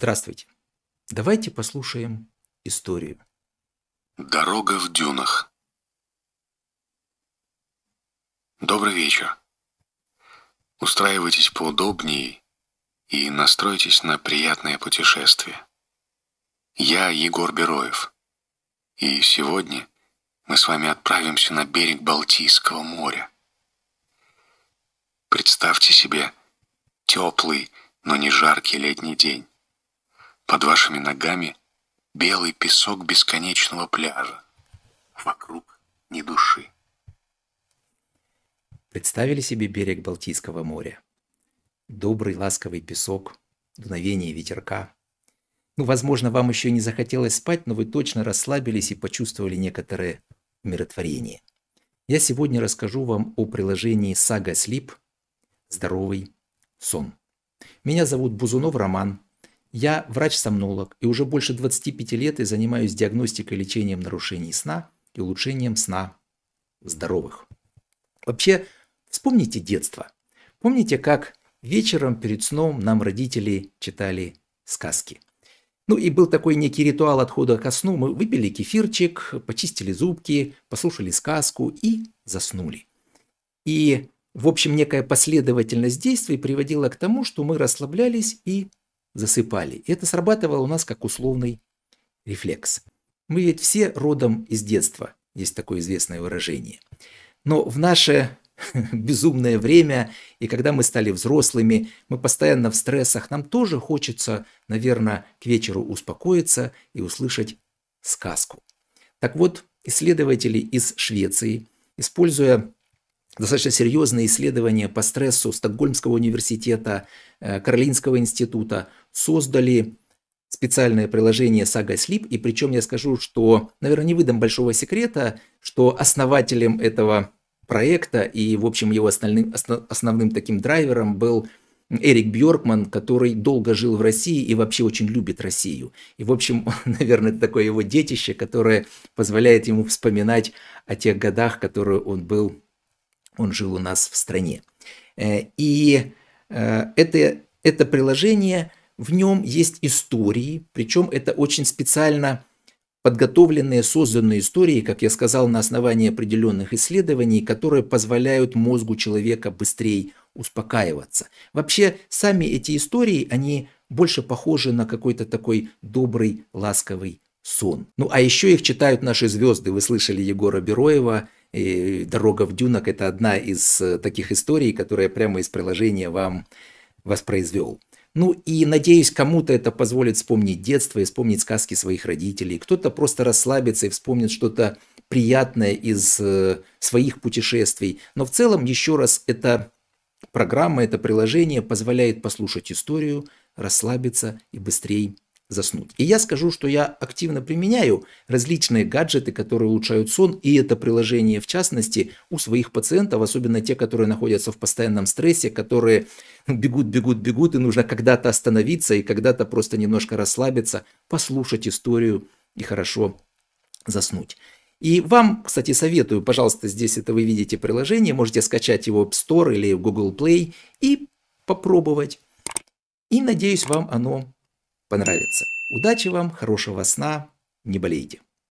Здравствуйте. Давайте послушаем историю. Дорога в дюнах. Добрый вечер. Устраивайтесь поудобнее и настройтесь на приятное путешествие. Я Егор Бероев. И сегодня мы с вами отправимся на берег Балтийского моря. Представьте себе теплый, но не жаркий летний день. Под вашими ногами белый песок бесконечного пляжа. Вокруг ни души. Представили себе берег Балтийского моря. Добрый ласковый песок, дуновение ветерка. Ну, возможно, вам еще не захотелось спать, но вы точно расслабились и почувствовали некоторое умиротворение. Я сегодня расскажу вам о приложении Saga Sleep «Здоровый сон». Меня зовут Бузунов Роман, я врач-сомнолог и уже больше 25 лет и занимаюсь диагностикой и лечением нарушений сна и улучшением сна здоровых. Вообще, вспомните детство. Помните, как вечером перед сном нам родители читали сказки? Ну и был такой некий ритуал отхода ко сну. Мы выпили кефирчик, почистили зубки, послушали сказку и заснули. И, в общем, некая последовательность действий приводила к тому, что мы расслаблялись и засыпали. И это срабатывало у нас как условный рефлекс. Мы ведь все родом из детства, есть такое известное выражение. Но в наше безумное время, и когда мы стали взрослыми, мы постоянно в стрессах, нам тоже хочется, наверное, к вечеру успокоиться и услышать сказку. Так вот, исследователи из Швеции, используя достаточно серьезные исследования по стрессу Стокгольмского университета, э, Каролинского института, создали специальное приложение Saga Sleep, и причем я скажу, что, наверное, не выдам большого секрета, что основателем этого проекта и, в общем, его основным, основным таким драйвером был Эрик Бьоркман, который долго жил в России и вообще очень любит Россию. И, в общем, он, наверное, такое его детище, которое позволяет ему вспоминать о тех годах, которые он был, он жил у нас в стране. Э, и э, это, это приложение – в нем есть истории, причем это очень специально подготовленные, созданные истории, как я сказал, на основании определенных исследований, которые позволяют мозгу человека быстрее успокаиваться. Вообще, сами эти истории, они больше похожи на какой-то такой добрый, ласковый сон. Ну, а еще их читают наши звезды. Вы слышали Егора Бероева, «Дорога в дюнок» – это одна из э, таких историй, которая прямо из приложения вам воспроизвел. Ну и, надеюсь, кому-то это позволит вспомнить детство и вспомнить сказки своих родителей. Кто-то просто расслабится и вспомнит что-то приятное из э, своих путешествий. Но в целом, еще раз, эта программа, это приложение позволяет послушать историю, расслабиться и быстрее заснуть. И я скажу, что я активно применяю различные гаджеты, которые улучшают сон, и это приложение в частности у своих пациентов, особенно те, которые находятся в постоянном стрессе, которые бегут, бегут, бегут, и нужно когда-то остановиться и когда-то просто немножко расслабиться, послушать историю и хорошо заснуть. И вам, кстати, советую, пожалуйста, здесь это вы видите приложение, можете скачать его в App Store или в Google Play и попробовать. И надеюсь, вам оно понравится. Удачи вам, хорошего сна, не болейте.